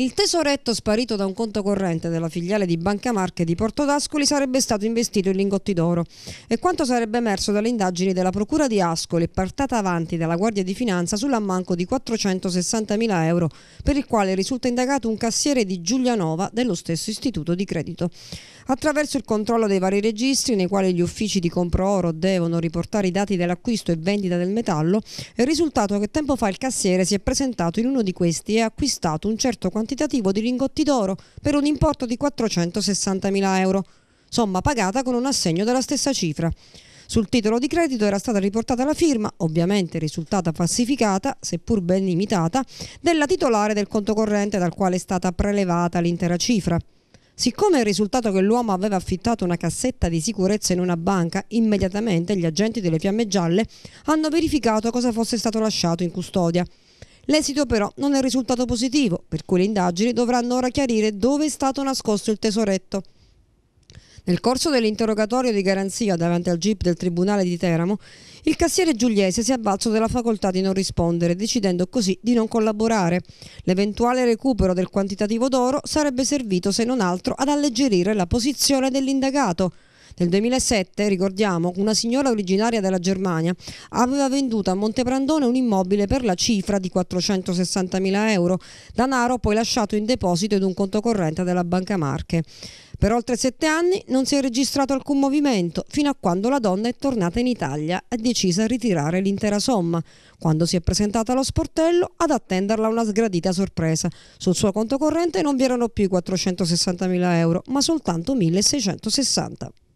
Il tesoretto sparito da un conto corrente della filiale di Banca Marche di Porto d'Ascoli sarebbe stato investito in lingotti d'oro e quanto sarebbe emerso dalle indagini della Procura di Ascoli e portata avanti dalla Guardia di Finanza sull'ammanco di 460.000 euro per il quale risulta indagato un cassiere di Giulianova dello stesso istituto di credito. Attraverso il controllo dei vari registri nei quali gli uffici di compro oro devono riportare i dati dell'acquisto e vendita del metallo è risultato che tempo fa il cassiere si è presentato in uno di questi e ha acquistato un certo quantitativo quantitativo di lingotti d'oro per un importo di 460.000 euro, somma pagata con un assegno della stessa cifra. Sul titolo di credito era stata riportata la firma, ovviamente risultata falsificata, seppur ben limitata, della titolare del conto corrente dal quale è stata prelevata l'intera cifra. Siccome è risultato che l'uomo aveva affittato una cassetta di sicurezza in una banca, immediatamente gli agenti delle fiamme gialle hanno verificato cosa fosse stato lasciato in custodia. L'esito però non è risultato positivo, per cui le indagini dovranno ora chiarire dove è stato nascosto il tesoretto. Nel corso dell'interrogatorio di garanzia davanti al GIP del Tribunale di Teramo, il cassiere giuliese si è avvalso della facoltà di non rispondere, decidendo così di non collaborare. L'eventuale recupero del quantitativo d'oro sarebbe servito, se non altro, ad alleggerire la posizione dell'indagato. Nel 2007, ricordiamo, una signora originaria della Germania aveva venduto a Monteprandone un immobile per la cifra di 460.000 euro, danaro poi lasciato in deposito ed un conto corrente della Banca Marche. Per oltre sette anni non si è registrato alcun movimento, fino a quando la donna è tornata in Italia e decisa a ritirare l'intera somma. Quando si è presentata allo sportello, ad attenderla una sgradita sorpresa. Sul suo conto corrente non vi erano più 460.000 euro, ma soltanto 1.660.